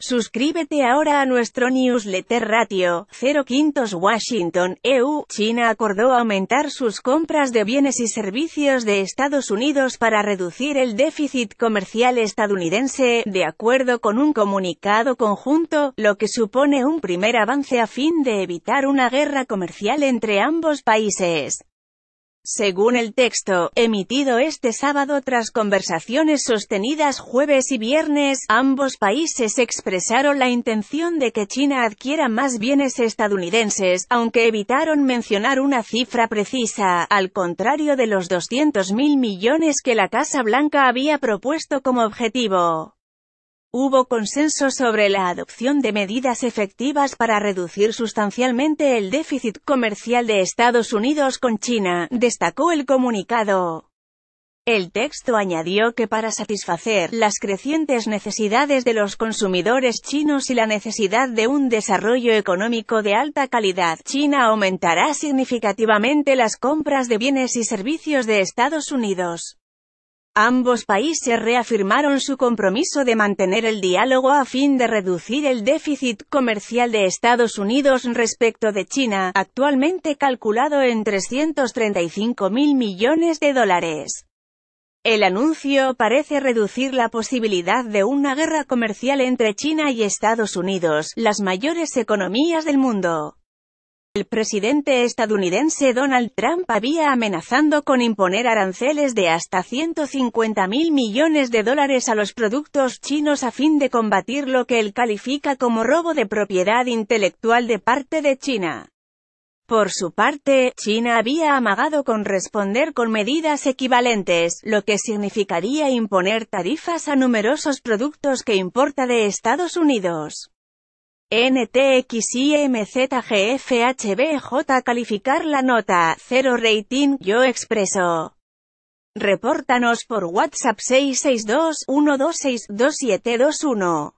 Suscríbete ahora a nuestro newsletter ratio, 05 Washington, EU. China acordó aumentar sus compras de bienes y servicios de Estados Unidos para reducir el déficit comercial estadounidense, de acuerdo con un comunicado conjunto, lo que supone un primer avance a fin de evitar una guerra comercial entre ambos países según el texto, emitido este sábado tras conversaciones sostenidas jueves y viernes, ambos países expresaron la intención de que China adquiera más bienes estadounidenses, aunque evitaron mencionar una cifra precisa, al contrario de los 200.000 millones que la Casa Blanca había propuesto como objetivo. Hubo consenso sobre la adopción de medidas efectivas para reducir sustancialmente el déficit comercial de Estados Unidos con China, destacó el comunicado. El texto añadió que para satisfacer las crecientes necesidades de los consumidores chinos y la necesidad de un desarrollo económico de alta calidad, China aumentará significativamente las compras de bienes y servicios de Estados Unidos. Ambos países reafirmaron su compromiso de mantener el diálogo a fin de reducir el déficit comercial de Estados Unidos respecto de China, actualmente calculado en 335 mil millones de dólares. El anuncio parece reducir la posibilidad de una guerra comercial entre China y Estados Unidos, las mayores economías del mundo. El presidente estadounidense Donald Trump había amenazando con imponer aranceles de hasta 150 mil millones de dólares a los productos chinos a fin de combatir lo que él califica como robo de propiedad intelectual de parte de China. Por su parte, China había amagado con responder con medidas equivalentes, lo que significaría imponer tarifas a numerosos productos que importa de Estados Unidos. NTXIMZGFHBJ calificar la nota, 0 rating, yo expreso. Repórtanos por WhatsApp 662 126 2721